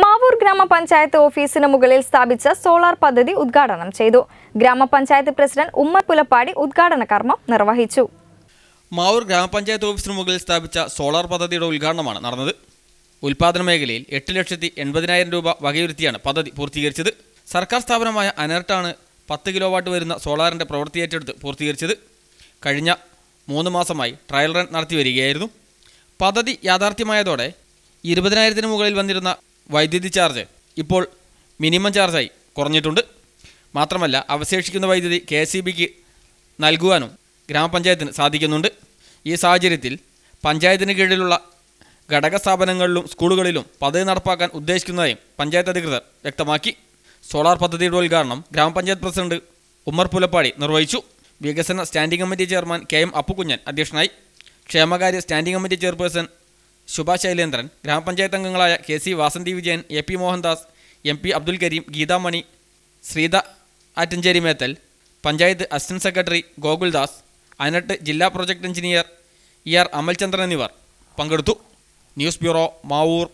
മാവൂർ ഗ്രാമപഞ്ചായത്ത് ഓഫീസിന് മുകളിൽ സ്ഥാപിച്ച സോളാർ പദ്ധതി ഉദ്ഘാടനം ചെയ്തു ഗ്രാമപഞ്ചായത്ത് പ്രസിഡന്റ് ഉമ്മർ പുലപ്പാടി ഉദ്ഘാടന കർമ്മം നിർവഹിച്ചു മാവൂർ ഗ്രാമപഞ്ചായത്ത് ഓഫീസിന് മുകളിൽ സ്ഥാപിച്ച സോളാർ പദ്ധതിയുടെ ഉദ്ഘാടനമാണ് നടന്നത് ഉൽപാദന മേഖലയിൽ എട്ട് ലക്ഷത്തി എൺപതിനായിരം രൂപ വകയിരുത്തിയാണ് പദ്ധതി പൂർത്തീകരിച്ചത് സർക്കാർ സ്ഥാപനമായ അനർട്ടാണ് പത്ത് കിലോ വാട്ട് വരുന്ന സോളാറിൻ്റെ പ്രവൃത്തി ഏറ്റെടുത്ത് പൂർത്തീകരിച്ചത് കഴിഞ്ഞ മൂന്ന് മാസമായി ട്രയൽ റൺ നടത്തി വരികയായിരുന്നു പദ്ധതി യാഥാർത്ഥ്യമായതോടെ ഇരുപതിനായിരത്തിന് മുകളിൽ വന്നിരുന്ന വൈദ്യുതി ചാർജ് ഇപ്പോൾ മിനിമം ചാർജായി കുറഞ്ഞിട്ടുണ്ട് മാത്രമല്ല അവശേഷിക്കുന്ന വൈദ്യുതി കെ സി ബിക്ക് നൽകുവാനും ഗ്രാമപഞ്ചായത്തിന് സാധിക്കുന്നുണ്ട് ഈ സാഹചര്യത്തിൽ പഞ്ചായത്തിന് കീഴിലുള്ള ഘടക സ്ഥാപനങ്ങളിലും സ്കൂളുകളിലും പദ്ധതി നടപ്പാക്കാൻ ഉദ്ദേശിക്കുന്നതായും പഞ്ചായത്ത് അധികൃതർ വ്യക്തമാക്കി സോളാർ പദ്ധതിയുടെ ഉദ്ഘാടനം ഗ്രാമപഞ്ചായത്ത് പ്രസിഡന്റ് ഉമ്മർ പുലപ്പാടി നിർവഹിച്ചു വികസന standing committee chairman K M Appukunjan അധ്യക്ഷനായി ക്ഷേമകാര്യ standing committee chairperson Shubha Shailendran ഗ്രാമപഞ്ചായത്ത് അംഗങ്ങളായ K C Vasanthi Vijayan A P Mohandas M P Abdul Kareem Geethamani Sreetha Attancheri Methal panchayat assistant secretary Gokuldas അനട്ട് ജില്ലാ project engineer E R Amalchandran എന്നിവർ പങ്കെടുത്തു ന്യൂസ് ബ്യൂറോ മാവൂർ